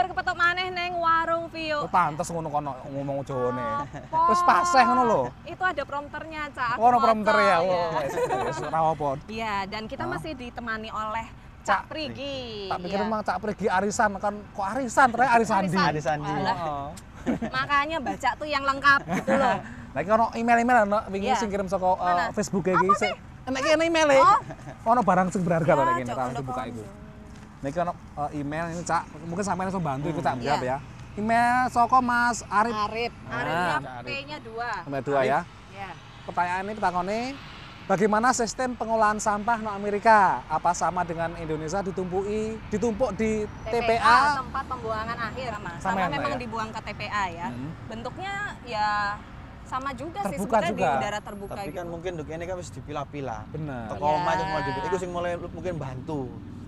bar kepetok maneh neng warung Vio. Oh, pantes ngono kono ngomong ne. Wis paseh ngono lho. Itu ada prompternya, Cak. Oh, ono prompter ya. Oh, Wis ora apa. Iya, dan kita ah. masih ditemani oleh Cak, Prigi. Tak pikir iya. memang Cak Prigi arisan kan kok arisan ternyata Arisan di. Oh. Makanya baca tuh yang lengkap gitu loh. Nah, ono email-email ono wingi iya. sing kirim saka eh, Facebook e iki. Nek email e. Oh. Ono barang sing berharga to iya, nek barang dibuka iku. Niki ono uh, email ini Cak, mungkin sampean langsung bantu hmm. iku Cak ya. yeah. ya. Email soko Mas Arif. Arif. Nah. Arifnya P-nya 2. Nomor 2 ya. Iya. Pertanyaan ini takone Bagaimana sistem pengolahan sampah no Amerika? Apa sama dengan Indonesia ditumpui, ditumpuk di TPA? TPA tempat pembuangan akhir, Mas. Sama, sama ya, memang ya? dibuang ke TPA ya. Hmm. Bentuknya ya sama juga terbuka sih sebenarnya di udara terbuka tapi kan gitu. kan mungkin dok ini kan harus dipilah-pilah benar toko yeah. omah itu mulai itu mulai mungkin bantu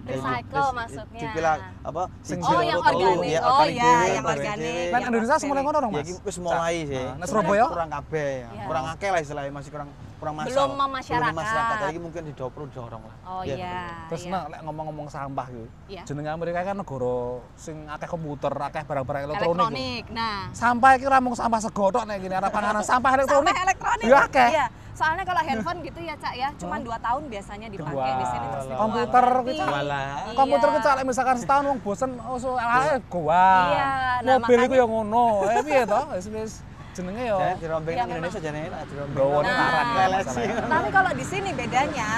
recycle eh, masuknya. Dipilah apa sing Oh, yang organik. Ya, oh, iya, gitu, yang organik. Nang kan iya, Indonesia mulai ngono, ya, Mas. Ya wis mulai nah, sih. Nah, Surabaya kurang kabeh ya. Iya. Kurang akeh lah istilahnya masih kurang kurang masal. Belum masyarakat. Belum masyarakat. Lagi mungkin di dapur dorong lah. Oh iya. Yeah. Terus yeah. Iya. nek ngomong-ngomong sampah gitu. Yeah. Jenenge Amerika kan negara sing akeh komputer, akeh barang-barang elektronik. Elektronik. Gitu. Nah, sampah iki ora mung sampah sego tok nek gini arep panganan sampah elektronik. Sampah elektronik. Ya akeh. Iya soalnya kalau nah. handphone gitu ya cak ya cuma dua tahun biasanya dipakai di sini terus komputer kita iya. komputer kita misalkan setahun wong bosen oh so iya. LHE gua iya, nah, mobil itu yang ngono eh piye to wis jenenge yo ya. Di rombeng Indonesia jenenge dirombeng gowo taran nah, tapi kalau di sini bedanya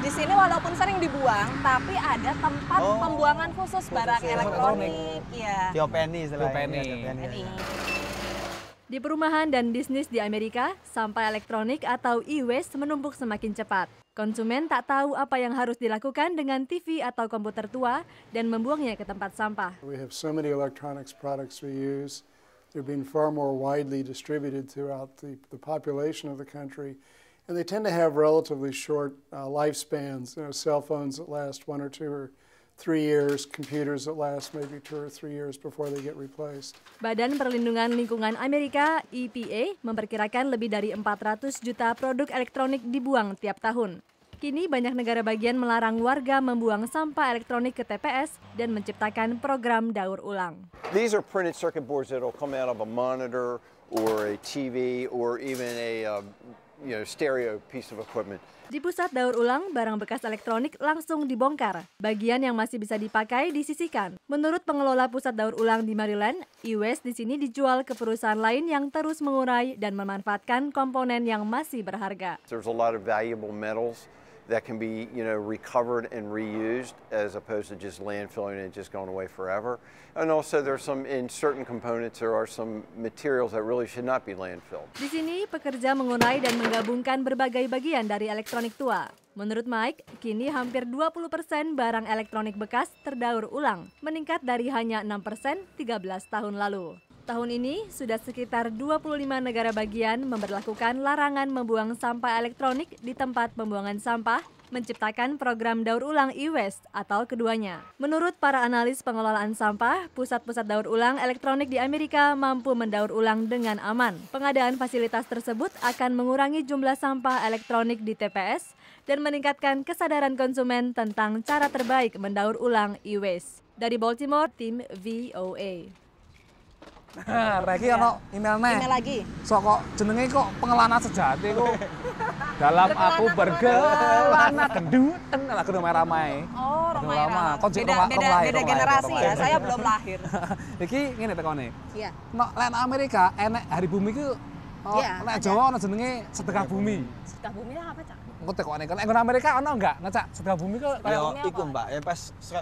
di sini walaupun sering dibuang, tapi ada tempat oh. pembuangan khusus barang ya, elektronik, elektronik. ya. Diopeni, diopeni. diopeni. Di perumahan dan bisnis di Amerika, sampah elektronik atau e-waste menumpuk semakin cepat. Konsumen tak tahu apa yang harus dilakukan dengan TV atau komputer tua dan membuangnya ke tempat sampah. We have so many electronics products we use. They're being far more widely distributed throughout the, the population of the country. And they tend to have relatively short uh, lifespans, you know, cell phones that last one or two or three years, computers that last maybe two or three years before they get replaced. Badan Perlindungan Lingkungan Amerika, EPA, memperkirakan lebih dari 400 juta produk elektronik dibuang tiap tahun. Kini banyak negara bagian melarang warga membuang sampah elektronik ke TPS dan menciptakan program daur ulang. These are printed circuit boards that will come out of a monitor or a TV or even a uh, you know, stereo piece of equipment. Di pusat daur ulang, barang bekas elektronik langsung dibongkar. Bagian yang masih bisa dipakai disisikan. Menurut pengelola pusat daur ulang di Maryland, e-waste di sini dijual ke perusahaan lain yang terus mengurai dan memanfaatkan komponen yang masih berharga. There's a lot of valuable metals that can be you know recovered and reused as opposed to just landfilling and just going away forever. And also there's some in certain components there are some materials that really should not be landfilled. Di sini pekerja mengurai dan menggabungkan berbagai bagian dari elektronik tua. Menurut Mike, kini hampir 20% barang elektronik bekas terdaur ulang, meningkat dari hanya 6% 13 tahun lalu tahun ini sudah sekitar 25 negara bagian memperlakukan larangan membuang sampah elektronik di tempat pembuangan sampah menciptakan program daur ulang e-waste atau keduanya. Menurut para analis pengelolaan sampah, pusat-pusat daur ulang elektronik di Amerika mampu mendaur ulang dengan aman. Pengadaan fasilitas tersebut akan mengurangi jumlah sampah elektronik di TPS dan meningkatkan kesadaran konsumen tentang cara terbaik mendaur ulang e-waste. Dari Baltimore, tim VOA. Nah, Reki ono iya. email neh. Email lagi. So kok jenenge kok pengelana sejati kok. Dalam aku bergelana kenduten lah ramai-ramai. Oh, ramai Kau Kok beda, roma, beda, beda generasi ya, saya belum lahir. Iki ngene tekone. Iya. No, lain Amerika enek hari bumi ku Oh, iya, nek Jawa ono jenenge sedekah bumi. Setengah bumi apa, Cak? Engko tekone. Nek Amerika ono enggak? Nek Cak, sedekah bumi ku kayak ikut, Mbak. Ya pas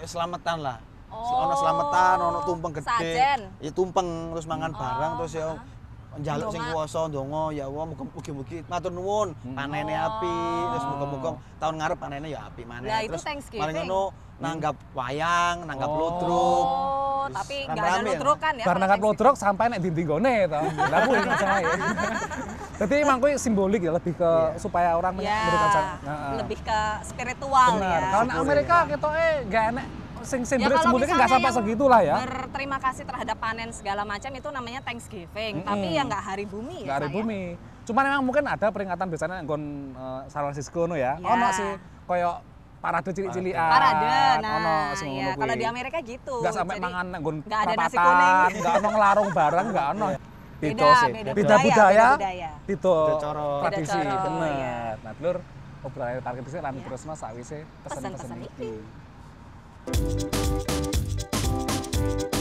selamatan lah. Oh. Ono selametan, ono tumpeng gede. Sajen. Ya tumpeng terus mangan oh. barang terus ya njaluk sing kuwasa ndonga ya Allah mugi-mugi matur nuwun hmm. panene oh. terus muga-muga tahun ngarep panene ya api maneh nah, terus paling ngono hmm. nanggap wayang nanggap oh. Oh, tapi enggak ada ya? lutruk kan ya karena nanggap lutruk sampai nek gone to Lah kuwi percaya jadi emang kuwi simbolik ya lebih ke yeah. supaya orang yeah. Ya, nah, lebih ke spiritual Bener. ya karena Amerika ketoke gak enak sing sing ya, kalau kan nggak sampai segitulah ya. Berterima kasih terhadap panen segala macam itu namanya Thanksgiving, mm -hmm. tapi ya nggak hari bumi ya. Nggak hari ya. bumi. Cuman memang mungkin ada peringatan biasanya gon uh, eh, San Francisco no ya. Yeah. no sih koyo parade cilik-cilikan. Parade. Nah, ono sing ya, kalau di Amerika gitu. Nggak sampai Jadi, mangan nggon nggak ada nasi kuning. Nggak ono ngelarung bareng, nggak ono. Iya. Beda, beda, beda, budaya, beda tradisi, bener. Iya. Nah, telur obrolan target sih rame terus iya. mas sawise pesen-pesen iki. Thank you.